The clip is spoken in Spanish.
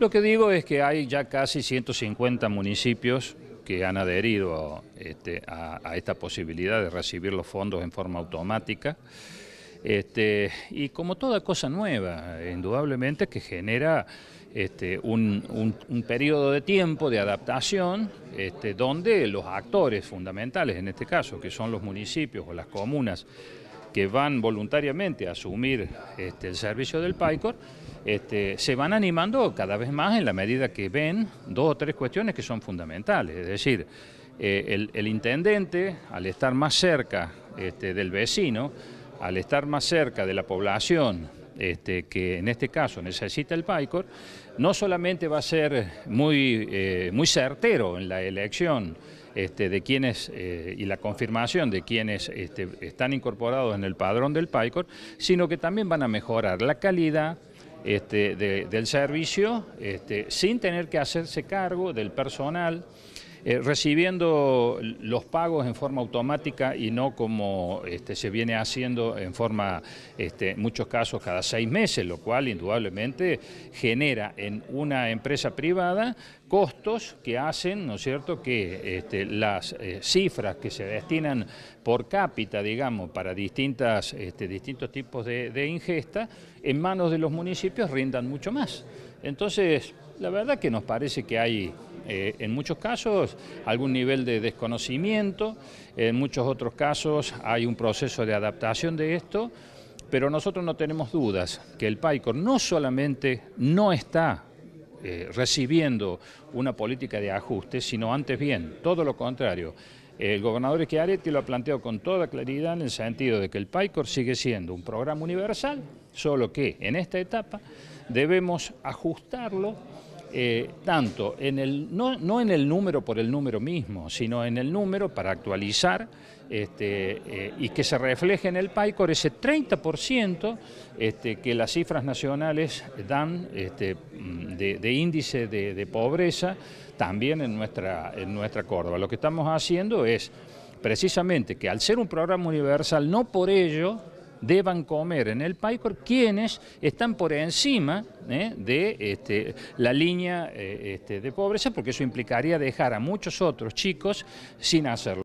Lo que digo es que hay ya casi 150 municipios que han adherido este, a, esta posibilidad de recibir los fondos en forma automática. Este, y como toda cosa nueva, indudablemente que genera este, un, un, periodo de tiempo de adaptación donde los actores fundamentales, en este caso, que son los municipios o las comunas, que van voluntariamente a asumir el servicio del PICOR, este, se van animando cada vez más en la medida que ven dos o tres cuestiones que son fundamentales. Es decir, eh, el, intendente, al estar más cerca este, del vecino, al estar más cerca de la población, este, que en este caso necesita el PAICOR, no solamente va a ser muy, eh, muy certero en la elección de quienes eh, y la confirmación de quienes están incorporados en el padrón del PAICOR, sino que también van a mejorar la calidad, este, del servicio, este, sin tener que hacerse cargo del personal. Eh, recibiendo los pagos en forma automática y no como este, se viene haciendo en forma, este, muchos casos, cada seis meses, lo cual indudablemente genera en una empresa privada costos que hacen, ¿no es cierto?, que este, las eh, cifras que se destinan por cápita, digamos, para distintas, este, distintos tipos de, de ingesta, en manos de los municipios rindan mucho más. Entonces, la verdad que nos parece que hay eh, en muchos casos algún nivel de desconocimiento, en muchos otros casos hay un proceso de adaptación de esto, pero nosotros no tenemos dudas que el PAICOR no solamente no está eh, recibiendo una política de ajuste, sino antes bien, todo lo contrario. El gobernador Schiaretti lo ha planteado con toda claridad en el sentido de que el PAICOR sigue siendo un programa universal, solo que en esta etapa debemos ajustarlo eh, tanto en el, no, en el número por el número mismo, sino en el número para actualizar este, eh, y que se refleje en el PICOR ese 30% este, que las cifras nacionales dan este, mm, de, índice de, de, pobreza también en nuestra, en nuestra Córdoba. Lo que estamos haciendo es precisamente que al ser un programa universal, no por ello deban comer en el país, quienes están por encima ¿eh? de este, la línea eh, este, de pobreza, porque eso implicaría dejar a muchos otros chicos sin hacerlo.